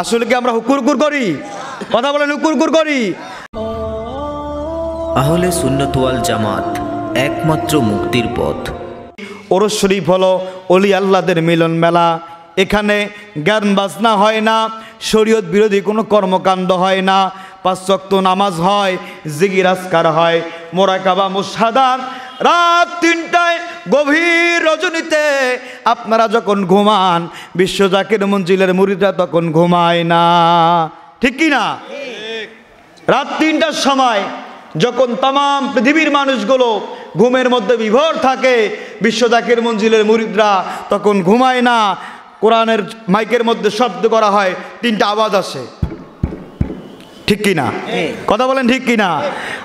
আসলে কি আমরা হুকুর কুর করি কথা বলেন হুকুর কুর করি আহলে সুন্নতওয়াল জামাত একমাত্র মুক্তির পথ ওরস শরীফ হলো অলি আল্লাদের মিলন মেলা এখানে জ্ঞান বাজনা হয় না শরীয়ত বিরোধী কোনো কর্মকাণ্ড হয় না পাঁচক্ত নামাজ হয় জিগিরাজকার হয় মোরাকাবা মুসাদান রাত তিনটায় গভীর রজনীতে আপনারা যখন ঘুমান বিশ্ব জাকির মঞ্জিলের মুড়িটা তখন ঘুমায় না ঠিক কি না রাত তিনটার সময় যখন তাম পৃথিবীর মানুষগুলো ঘুমের মধ্যে বিভোর থাকে বিশ্ব জাকির মঞ্জিলের মুরিদরা তখন ঘুমায় না কোরআনের মাইকের মধ্যে শব্দ করা হয় তিনটা আওয়াজ আসে ঠিক কিনা কথা বলেন ঠিক কিনা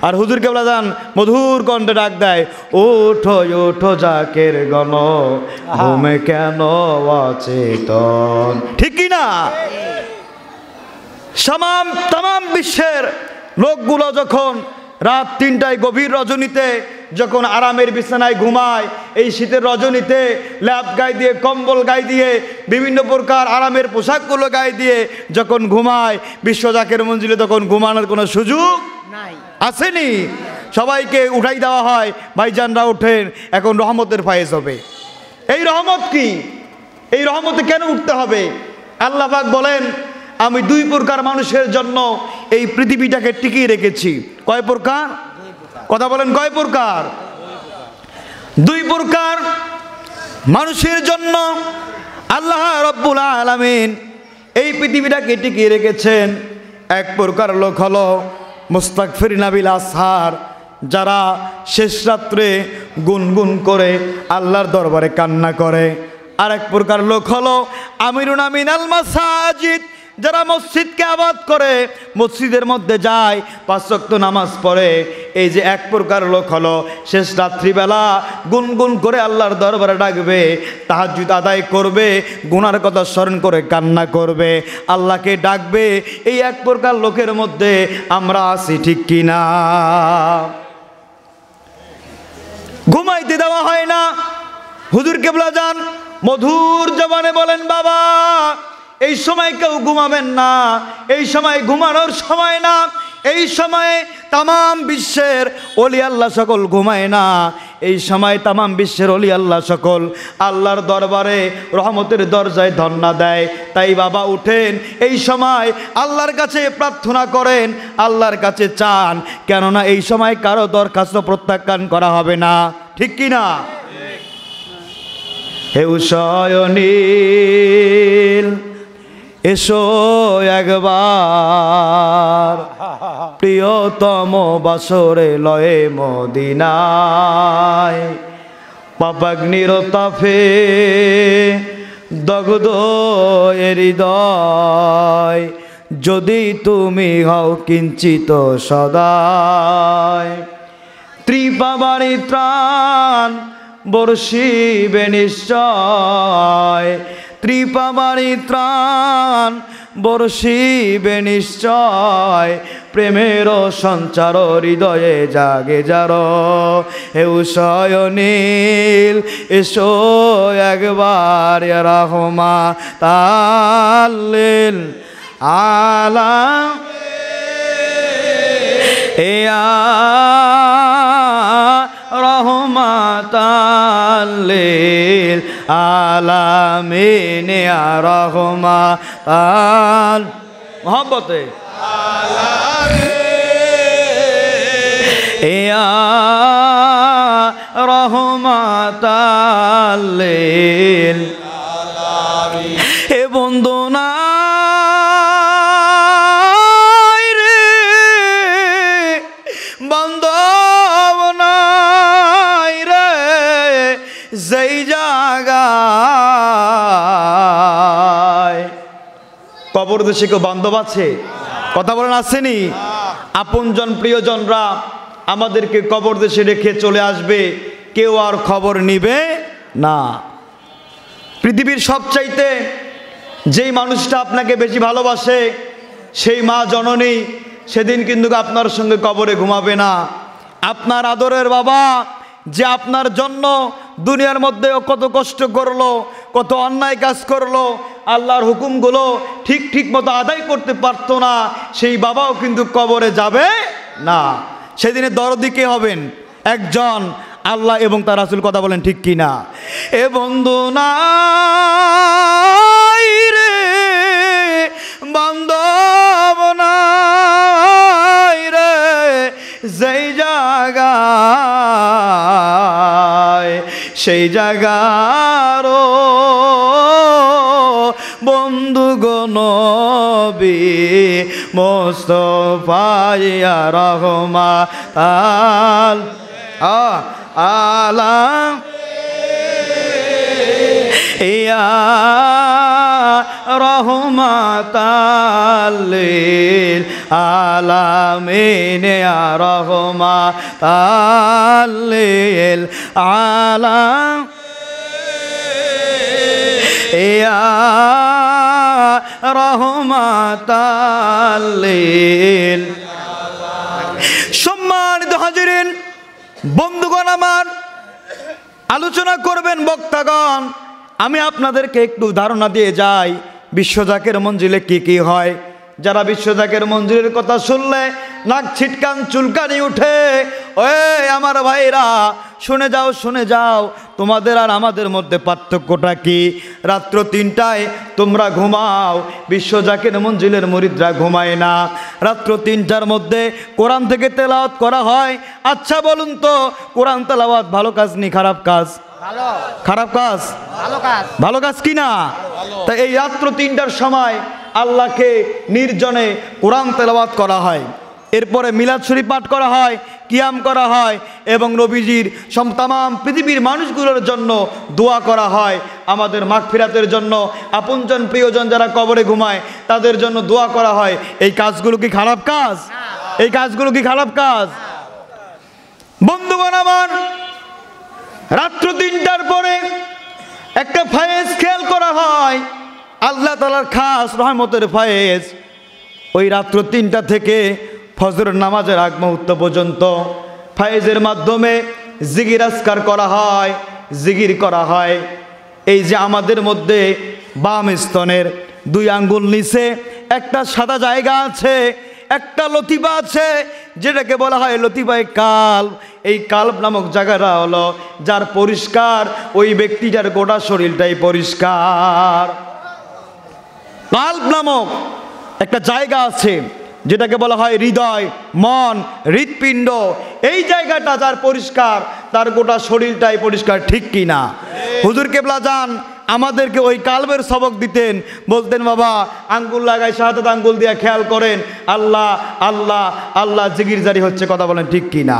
আর হুজুর বলা যান মধুর কণ্ঠে ডাক দেয় ওঠো ওঠো জাকের গণ ঘুমে কেন অচেতন ঠিক কিনা সমাম তাম বিশ্বের লোকগুলো যখন রাত তিনটায় গভীর রজনীতে যখন আরামের বিছানায় ঘুমায় এই শীতের রজনীতে ল্যাপ গায়ে দিয়ে কম্বল গায়ে দিয়ে বিভিন্ন প্রকার আরামের পোশাকগুলো গায়ে দিয়ে যখন ঘুমায় বিশ্বজাকের মঞ্জিলে তখন ঘুমানোর কোনো সুযোগ নাই আসেনি সবাইকে উঠাই দেওয়া হয় ভাইজানরা ওঠেন এখন রহমতের ফায়েজ হবে এই রহমত কি এই রহমতে কেন উঠতে হবে আল্লাহাক বলেন আমি দুই প্রকার মানুষের জন্য এই পৃথিবীটাকে টিকিয়ে রেখেছি কয় প্রকার কথা বলেন কয় প্রকার দুই প্রকার মানুষের জন্য আল্লাহ রব্বুল আলমিন এই পৃথিবীটাকে টিকিয়ে রেখেছেন এক প্রকার লোক হল মুস্তাক ফিরিনাবিল আসহার যারা শেষ রাত্রে গুনগুন করে আল্লাহর দরবারে কান্না করে আর এক প্রকার লোক হলো আমিরুন আমিন আল মাসাজিদ যারা মসজিদকে আবাদ করে মসজিদের মধ্যে যায় পাঁচক্ত নামাজ পড়ে এই যে এক প্রকার লোক হলো শেষ রাত্রিবেলা গুনগুন করে আল্লাহর দরবারে ডাকবে তাহাজুদ আদায় করবে গুনার কথা স্মরণ করে কান্না করবে আল্লাহকে ডাকবে এই এক প্রকার লোকের মধ্যে আমরা আছি ঠিক কিনা ঘুমাইতে দেওয়া হয় না হুজুর কেবলা যান মধুর জবানে বলেন বাবা এই সময় কেউ ঘুমাবেন না এই সময় ঘুমানোর সময় না এই সময়ে তাম বিশ্বের অলি আল্লাহ সকল ঘুমায় না এই সময় তাম বিশ্বের অলি আল্লাহ সকল আল্লাহর দরবারে রহমতের দরজায় ধন্না দেয় তাই বাবা উঠেন এই সময় আল্লাহর কাছে প্রার্থনা করেন আল্লাহর কাছে চান কেননা এই সময় কারো দরখাস্ত প্রত্যাখ্যান করা হবে না ঠিক কি না হেউ সয়নী এসো একবার প্রিয়তম বাসরে লয়ে মদিনায় পাপাগ্নির তাফে দগ্ধ হৃদয় যদি তুমি হও কিঞ্চিত সদায় ত্রিপাবারি ত্রাণ বর্ষিবে নিশ্চয় কৃপাবাড়ি ত্রাণ বর্ষিবে নিশ্চয় প্রেমের সঞ্চার হৃদয়ে জাগে যার হেউসয় নীল এসো একবার রহমা তালেন আলা এয়া রহমাতাল্লিল আলামিন ইয়া রহমাতাল মহব্বতে ইয়া রহমাতাল্লিল এ বন্দনা কবর কেউ বান্ধব আছে কথা বলেন আসেনি আপনজন প্রিয়জনরা আমাদেরকে কবর দেশে রেখে চলে আসবে কেউ আর খবর নিবে না পৃথিবীর সবচাইতে যেই মানুষটা আপনাকে বেশি ভালোবাসে সেই মা জননী সেদিন কিন্তু আপনার সঙ্গে কবরে ঘুমাবে না আপনার আদরের বাবা যে আপনার জন্য দুনিয়ার মধ্যে কত কষ্ট করলো কত অন্যায় কাজ করলো আল্লাহর হুকুমগুলো ঠিক ঠিক মতো আদায় করতে পারত না সেই বাবাও কিন্তু কবরে যাবে না সেদিনে দরদিকে হবেন একজন আল্লাহ এবং তার রাসুল কথা বলেন ঠিক কি না এ বন্ধু না রে বান্ধব রে যেই জায়গা সেই জায়গারও বন্ধু গনবি মস্ত রহমা তাল আলাম ইয়া রহমাতাল্লিল আলামিন ইয়া আলাম ইয়া রহমাতাল্লিল সম্মানিত হাজিরিন বন্ধুগণ আমার আলোচনা করবেন বক্তাগণ আমি আপনাদেরকে একটু ধারণা দিয়ে যাই বিশ্বজাকের মঞ্জিলে কি কি হয় যারা বিশ্বজাকের মঞ্জিলের কথা শুনলে নাক ছিটকান চুলকানি উঠে ওই আমার ভাইরা শুনে যাও শুনে যাও তোমাদের আর আমাদের মধ্যে পার্থক্যটা কি রাত্র তিনটায় তোমরা ঘুমাও বিশ্ব বিশ্বজাকের মঞ্জিলের মরিদরা ঘুমায় না রাত্র তিনটার মধ্যে কোরআন থেকে তেলাওয়াত করা হয় আচ্ছা বলুন তো কোরআন তেলাওয়াত ভালো কাজ নি খারাপ কাজ খারাপ কাজ ভালো কাজ কি না তা এই রাত্র তিনটার সময় আল্লাহকে নির্জনে কোরআন তেলাওয়াত করা হয় এরপরে মিলাদ শরীফ পাঠ করা হয় কিয়াম করা হয় এবং নবীজির তাম পৃথিবীর মানুষগুলোর জন্য দোয়া করা হয় আমাদের মাঘ ফিরাতের জন্য আপনজন প্রিয়জন যারা কবরে ঘুমায় তাদের জন্য দোয়া করা হয় এই কাজগুলো কি খারাপ কাজ এই কাজগুলো কি খারাপ কাজ বন্ধু আমার রাত্র তিনটার পরে একটা ফায়েজ খেয়াল করা হয় আল্লাহ তালার খাস রহমতের ফায়েজ ওই রাত্র তিনটা থেকে ফজর নামাজের আগ মুহূর্ত পর্যন্ত ফায়েজের মাধ্যমে জিগির আসকার করা হয় জিগির করা হয় এই যে আমাদের মধ্যে বাম স্তনের দুই আঙ্গুল নিচে একটা সাদা জায়গা আছে একটা লতিফা আছে যেটাকে বলা হয় লতিবাই কাল এই কাল্প নামক জায়গাটা হলো যার পরিষ্কার ওই ব্যক্তিটার গোটা শরীরটাই পরিষ্কার কাল্প নামক একটা জায়গা আছে যেটাকে বলা হয় হৃদয় মন হৃৎপিণ্ড এই জায়গাটা যার পরিষ্কার তার গোটা শরীরটাই পরিষ্কার ঠিক কি না হুজুর কেবলা যান আমাদেরকে ওই কালবের সবক দিতেন বলতেন বাবা আঙ্গুল লাগাই শাহাদ আঙ্গুল দিয়ে খেয়াল করেন আল্লাহ আল্লাহ আল্লাহ জিগির জারি হচ্ছে কথা বলেন ঠিক কি না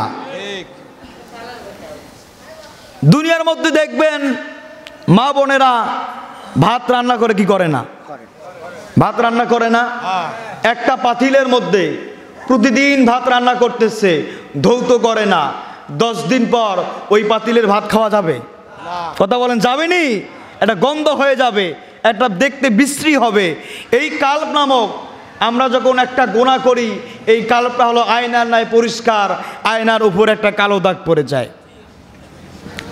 দুনিয়ার মধ্যে দেখবেন মা বোনেরা ভাত রান্না করে কি করে না ভাত রান্না করে না একটা পাতিলের মধ্যে প্রতিদিন ভাত রান্না করতেছে ধৌত করে না দশ দিন পর ওই পাতিলের ভাত খাওয়া যাবে কথা বলেন যাবেনি এটা গন্ধ হয়ে যাবে এটা দেখতে বিশ্রী হবে এই কাল্প নামক আমরা যখন একটা গোনা করি এই কাল্পটা হলো আয়নার নাই পরিষ্কার আয়নার উপর একটা কালো দাগ পড়ে যায়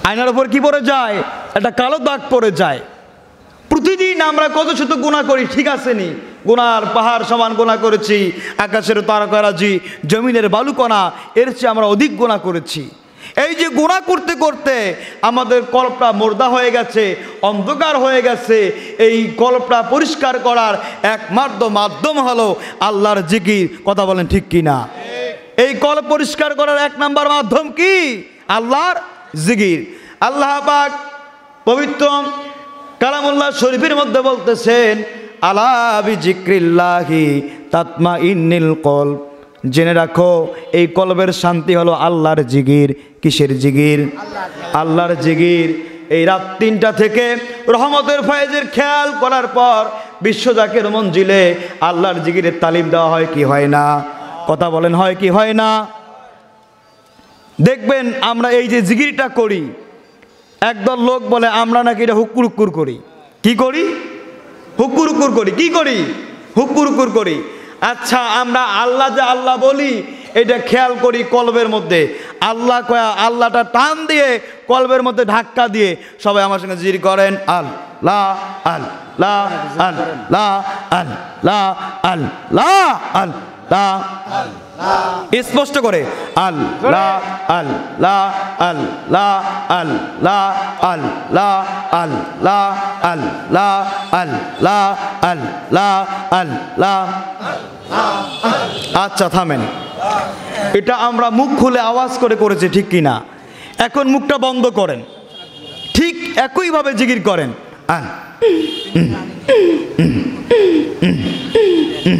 আয়নার উপর কি পড়ে যায় একটা কালো দাগ পড়ে যায় প্রতিদিন আমরা কত শত গুণা করি ঠিক আছে নি গোনার পাহাড় সমান গোনা করেছি আকাশের তারকারাজি জমিনের বালুকণা এর চেয়ে আমরা অধিক গোনা করেছি এই যে গোনা করতে করতে আমাদের কল্পটা মোর্দা হয়ে গেছে অন্ধকার হয়ে গেছে এই কল্পটা পরিষ্কার করার একমাত্র মাধ্যম হলো আল্লাহর জিকির কথা বলেন ঠিক কি না এই কল পরিষ্কার করার এক নাম্বার মাধ্যম কি আল্লাহর জিগির আল্লাহ পাক পবিত্র কালামুল্লাহ শরীফের মধ্যে বলতেছেন আলাবি জিক্রিল্লাহি তাতমা ইন্নিল কল জেনে রাখো এই কলবের শান্তি হলো আল্লাহর জিগির কিসের জিগির আল্লাহর জিগির এই রাত তিনটা থেকে রহমতের ফয়েজের খেয়াল করার পর বিশ্বজাকের মঞ্জিলে আল্লাহর জিগিরের তালিম দেওয়া হয় কি হয় না কথা বলেন হয় কি হয় না দেখবেন আমরা এই যে জিগিরটা করি একদল লোক বলে আমরা নাকি এটা হুকুর হুকুর করি কি করি হুকুর হুকুর করি কি করি হুকুর হুকুর করি আচ্ছা আমরা আল্লাহ যে আল্লাহ বলি এটা খেয়াল করি কলবের মধ্যে আল্লাহ আল্লাহটা টান দিয়ে কলবের মধ্যে ধাক্কা দিয়ে সবাই আমার সঙ্গে জির করেন আল লা আল লা আল লা আল লা আল লা আল লা স্পষ্ট করে আল লা আল লা আল লা আল লা আল লা আল লা আল লা আল লা আল লা আল লা আচ্ছা থামেন এটা আমরা মুখ খুলে আওয়াজ করে করেছি ঠিক কি না এখন মুখটা বন্ধ করেন ঠিক একইভাবে জিগির করেন আল হুম হুম হুম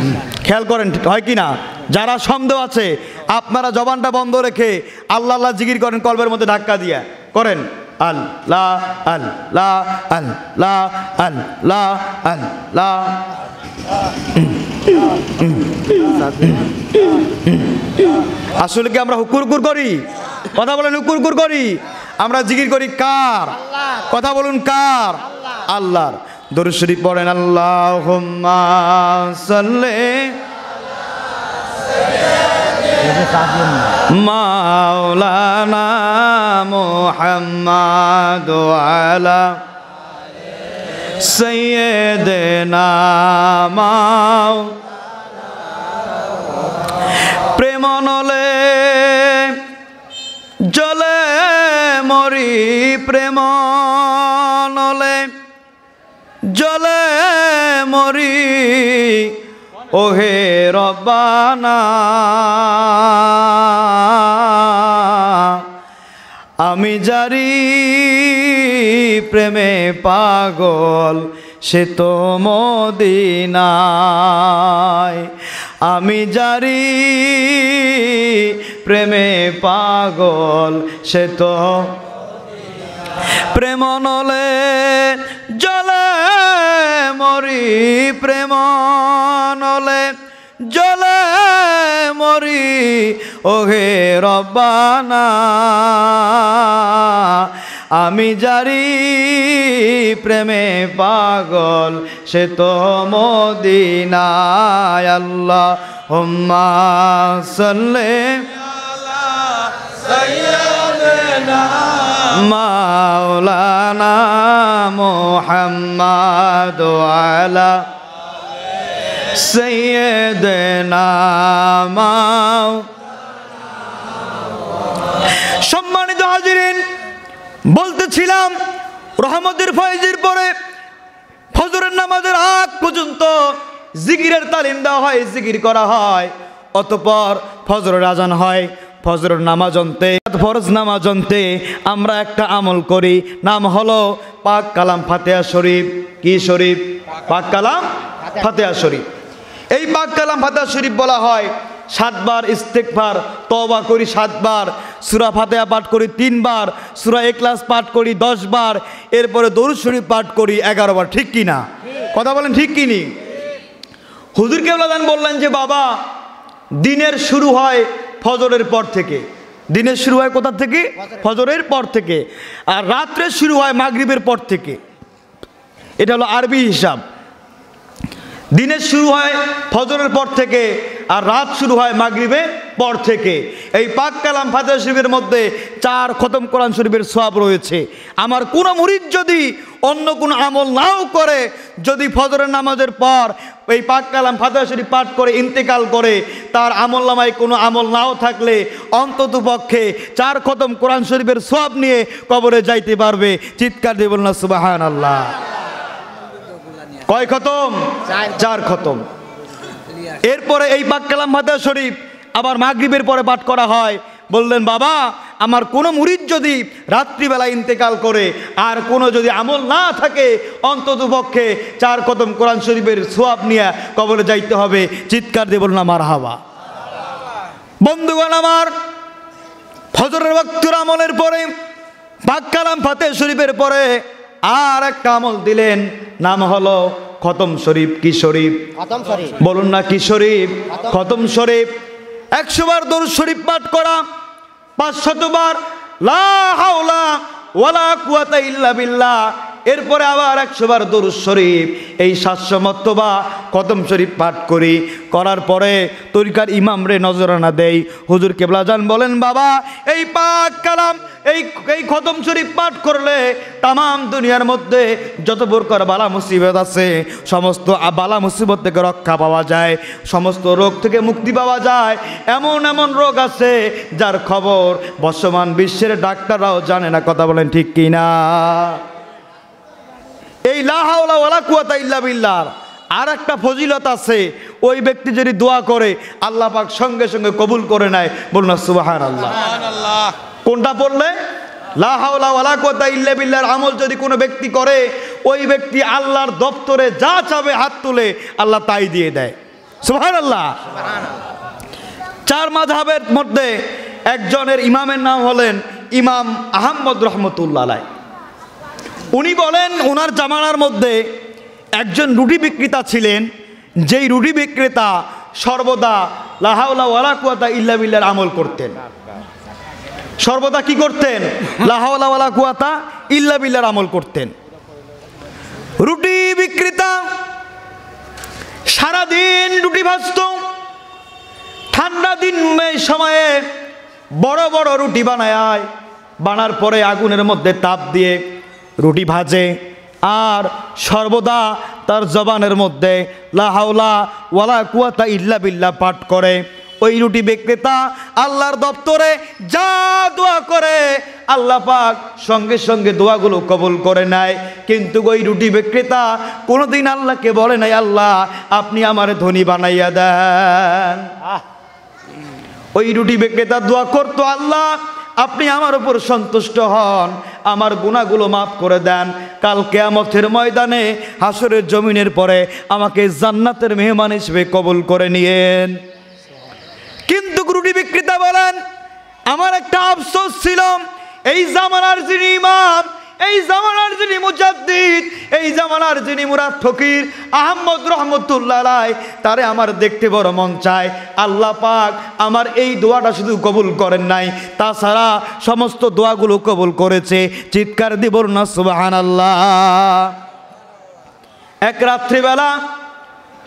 হুম খেয়াল করেন হয় কি না যারা সন্দেহ আছে আপনারা জবানটা বন্ধ রেখে আল্লাহ আল্লাহ জিগির করেন কলবের মধ্যে ধাক্কা দিয়া করেন আল লা আল লা আল লা আল লা আল লা আসলে কি আমরা হুকুর হুকুর করি কথা বলেন হুকুর হুকুর করি আমরা জিগির করি কার কথা বলুন কার আল্লাহর দরুশরী পড়েন আল্লাহ সাল্লে মাওলানা মোহাম্মদ আলা সৈয়দনা মাও প্রেমনলে জলে মরি প্রেম নলে জলে মরি ওহে রব্বানা জারি প্রেমে পাগল সে তো মদিনায় আমি জারি প্রেমে পাগল সে তো প্রেম নলে জলে মরি প্রেম নলে জলে মরি ওহে রব্বানা আমি জারি প্রেমে পাগল সে তো মদিনায় আল্লাহ হুম্মা সাল্লে মাওলানা মোহাম্মদ আলা সৈয়দনা মাও বলতেছিলাম রহমতের ফয়েজের পরে ফজরের নামাজের আগ পর্যন্ত জিকিরের তালিম দেওয়া হয় জিকির করা হয় অতপর ফজরের আজান হয় ফজরের নামাজ অন্তে ফরজ নামাজ অন্তে আমরা একটা আমল করি নাম হলো পাক কালাম ফাতেহা শরীফ কি শরীফ পাক কালাম ফাতেহা শরীফ এই পাক কালাম ফাতেয়া শরীফ বলা হয় সাতবার ইস্তেকবার তবা করি সাতবার সুরা ফাতেহা পাঠ করি তিনবার সুরা ক্লাস পাঠ করি দশবার এরপরে দরুদ শরীফ পাঠ করি এগারোবার ঠিক কি না কথা বলেন ঠিক কি নি হুজুর কেবলাদান বললেন যে বাবা দিনের শুরু হয় ফজরের পর থেকে দিনের শুরু হয় কোথা থেকে ফজরের পর থেকে আর রাত্রে শুরু হয় মাগরীবের পর থেকে এটা হলো আরবি হিসাব দিনের শুরু হয় ফজরের পর থেকে আর রাত শুরু হয় মাগরীবের পর থেকে এই পাক কালাম ফাতে শরীফের মধ্যে চার খতম কোরআন শরীফের সব রয়েছে আমার কোনো মুরিদ যদি অন্য কোনো আমল নাও করে যদি ফজরের নামাজের পর এই পাক কালাম ফাতে শরীফ পাঠ করে ইন্তেকাল করে তার আমল নামায় কোনো আমল নাও থাকলে অন্তত পক্ষে চার খতম কোরআন শরীফের সব নিয়ে কবরে যাইতে পারবে চিৎকার দেবল না সুবাহান আল্লাহ কয় খতম চার খতম এরপরে এই পাক কালাম হাতা শরীফ আবার মাগরীবের পরে পাঠ করা হয় বললেন বাবা আমার কোনো মুরিদ যদি রাত্রিবেলা ইন্তেকাল করে আর কোনো যদি আমল না থাকে পক্ষে চার কদম কোরআন শরীফের সোয়াব নিয়ে কবলে যাইতে হবে চিৎকার দেব না মার হাওয়া বন্ধুগণ আমার ফজরের বক্তর আমলের পরে কালাম ফাতে শরীফের পরে আর একটা আমল দিলেন নাম হলো খতম শরীফ কি শরীফ বলুন না কি শরীফ খতম শরীফ একশো বার দৌর শরীফ পাঠ করা পাঁচশতবার লা হাওলা ওয়ালা কুয়াতা ইল্লা বিল্লাহ এরপরে আবার একশোবার দরুদ শরীফ এই সাতশমত্ত বা কদম শরীফ পাঠ করি করার পরে তরিকার ইমাম রে নজরানা দেই হুজুর কেবলাজান বলেন বাবা এই পাক কালাম এই এই খতম শরীফ পাঠ করলে তামাম দুনিয়ার মধ্যে যত প্রকার বালা মুসিবত আছে সমস্ত বালা মুসিবত থেকে রক্ষা পাওয়া যায় সমস্ত রোগ থেকে মুক্তি পাওয়া যায় এমন এমন রোগ আছে যার খবর বর্তমান বিশ্বের ডাক্তাররাও জানে না কথা বলেন ঠিক কিনা এই লাহাওলা আর একটা ফজিলত আছে ওই ব্যক্তি যদি দোয়া করে আল্লাহ পাক সঙ্গে সঙ্গে কবুল করে নেয় বলুন সুবাহান আল্লাহ কোনটা পড়লে আমল যদি কোনো ব্যক্তি করে ওই ব্যক্তি আল্লাহর দপ্তরে যা চাবে হাত তুলে আল্লাহ তাই দিয়ে দেয় সুহান আল্লাহ চার মাঝাবের মধ্যে একজনের ইমামের নাম হলেন ইমাম আহম্মদ রহমতুল্লাহ উনি বলেন ওনার জামানার মধ্যে একজন রুটি বিক্রেতা ছিলেন যেই রুটি বিক্রেতা সর্বদা লাহাউলা ওয়ালাকুয়াতা ইল্লা বিল্লার আমল করতেন সর্বদা কি করতেন লাহাউলা ওয়ালাকুয়াতা ইল্লা বিল্লার আমল করতেন রুটি বিক্রেতা সারাদিন রুটি ভাজত ঠান্ডা দিন সময়ে বড় বড় রুটি বানায় বানার পরে আগুনের মধ্যে তাপ দিয়ে রুটি ভাজে আর সর্বদা তার জবানের মধ্যে লাহাউলা ওয়ালা কুয়াতা ইল্লা বিল্লা পাঠ করে ওই রুটি বিক্রেতা আল্লাহর দপ্তরে যা দোয়া করে আল্লাহ পাক সঙ্গে সঙ্গে দোয়াগুলো কবুল করে নেয় কিন্তু ওই রুটি বিক্রেতা কোনোদিন আল্লাহকে বলে নাই আল্লাহ আপনি আমার ধনী বানাইয়া দেন ওই রুটি বিক্রেতা দোয়া করতো আল্লাহ আপনি আমার উপর সন্তুষ্ট হন আমার গুণাগুলো মাফ করে দেন কাল কেয়ামতের ময়দানে হাসরের জমিনের পরে আমাকে জান্নাতের মেহমান হিসেবে কবল করে নিয়েন কিন্তু গুরুটি বিক্রেতা বলেন আমার একটা আফসোস ছিল এই জামানার যিনি ইমাম এই জামানার যিনি মুজাদ্দিদ এই জামানার যিনি মুরাদ ফকির আহম্মদ রহমতুল্লাহ রায় তারে আমার দেখতে বড় মন চায় আল্লাহ পাক আমার এই দোয়াটা শুধু কবুল করেন নাই তাছাড়া সমস্ত দোয়াগুলো কবুল করেছে চিৎকার দিব না সুবাহান আল্লাহ এক রাত্রিবেলা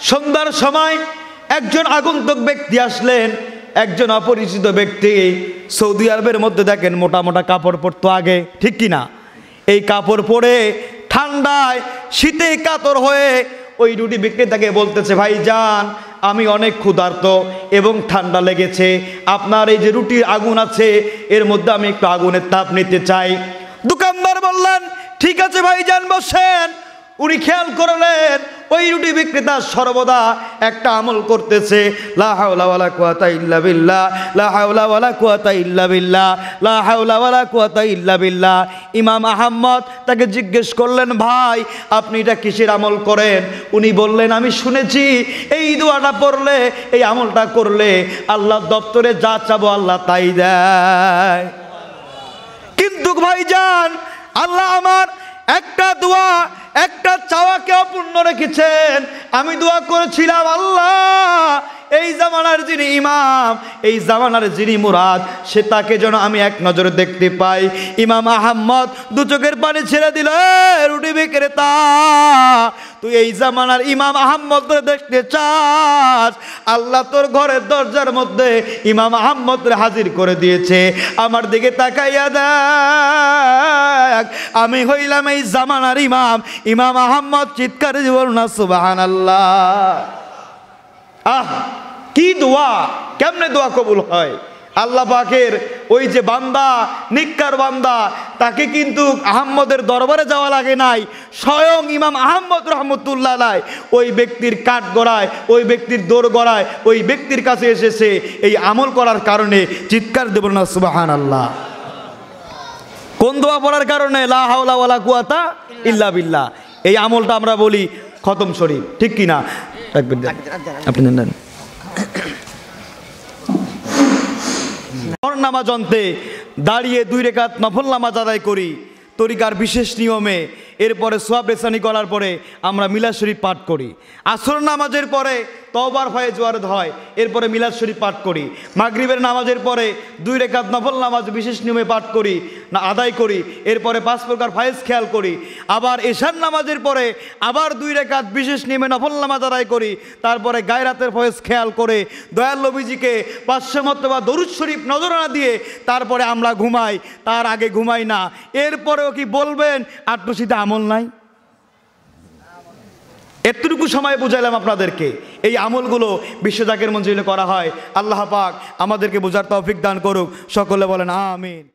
সন্ধ্যার সময় একজন আগন্তুক ব্যক্তি আসলেন একজন অপরিচিত ব্যক্তি সৌদি আরবের মধ্যে দেখেন মোটা মোটা কাপড় পরতো আগে ঠিক কিনা না এই কাপড় পরে ঠান্ডায় শীতে কাতর হয়ে ওই রুটি বিক্রেতাকে বলতেছে ভাই যান আমি অনেক ক্ষুধার্ত এবং ঠান্ডা লেগেছে আপনার এই যে রুটির আগুন আছে এর মধ্যে আমি একটু আগুনের তাপ নিতে চাই দোকানদার বললেন ঠিক আছে ভাই যান বসেন উনি খেয়াল করলেন ওই রুটি বিক্রেতা সর্বদা একটা আমল করতেছে ইল্লা ইল্লা ইল্লা ইমাম আহম্মদ তাকে জিজ্ঞেস করলেন ভাই আপনি এটা কিসের আমল করেন উনি বললেন আমি শুনেছি এই দোয়াটা পড়লে এই আমলটা করলে আল্লাহ দপ্তরে যা চাবো আল্লাহ তাই দেয় কিন্তু ভাই ভাইজান আল্লাহ আমার একটা দোয়া একটা চাওয়াকে অপূর্ণ রেখেছেন আমি দোয়া করেছিলাম আল্লাহ এই জামানার যিনি ইমাম এই জামানার যিনি মুরাদ সে তাকে যেন আমি এক নজরে দেখতে পাই ইমাম আহম্মদ দু চোখের পানি ছেড়ে দিল রুটি বিক্রেতা তুই এই জামানার ইমাম আহম্মদ দেখতে চাস আল্লাহ তোর ঘরের দরজার মধ্যে ইমাম আহম্মদ হাজির করে দিয়েছে আমার দিকে তাকাইয়া দেখ আমি হইলাম এই জামানার ইমাম ইমাম আহম্মদ চিৎকার জীবন না সুবাহান আল্লাহ আহ কি দোয়া কেমনে দোয়া কবুল হয় আল্লাহ পাকের ওই যে বান্দা নিক্কার বান্দা তাকে কিন্তু আহম্মদের দরবারে যাওয়া লাগে নাই স্বয়ং ইমাম আহম্মদ রহমতুল্লাহ লাই ওই ব্যক্তির কাঠ গড়ায় ওই ব্যক্তির দোর গড়ায় ওই ব্যক্তির কাছে এসেছে এই আমল করার কারণে চিৎকার দেব না সুবাহান আল্লাহ কোন দোয়া পড়ার কারণে লা কুয়াতা ইল্লা বিল্লাহ এই আমলটা আমরা বলি খতম শরীফ ঠিক কিনা আপনি নামাজ অন্তে দাঁড়িয়ে দুই রেখাত নফল নামাজ আদায় করি তরিকার বিশেষ নিয়মে এরপরে সোয়াব রেসানি করার পরে আমরা মিলা শরীফ পাঠ করি আসর নামাজের পরে তবার হয়ে জোয়ার হয় এরপরে মিলাদ শরীফ পাঠ করি মাগরীবের নামাজের পরে দুই রেখাত নফল নামাজ বিশেষ নিয়মে পাঠ করি না আদায় করি এরপরে পাঁচ প্রকার ফায়েজ খেয়াল করি আবার এশার নামাজের পরে আবার দুই রেখাত বিশেষ নিয়মে নফল নামাজ আদায় করি তারপরে গায়রাতের ফয়েজ খেয়াল করে দয়াল পাঁচশো মত বা দরুদ শরীফ নজরানা দিয়ে তারপরে আমরা ঘুমাই তার আগে ঘুমাই না এরপরেও কি বলবেন আট্টুসিতে আমল নাই এতটুকু সময় বুঝাইলাম আপনাদেরকে এই আমলগুলো বিশ্বজাকের মঞ্জিলে করা হয় আল্লাহ পাক আমাদেরকে বোঝার তৌফিক দান করুক সকলে বলেন আমিন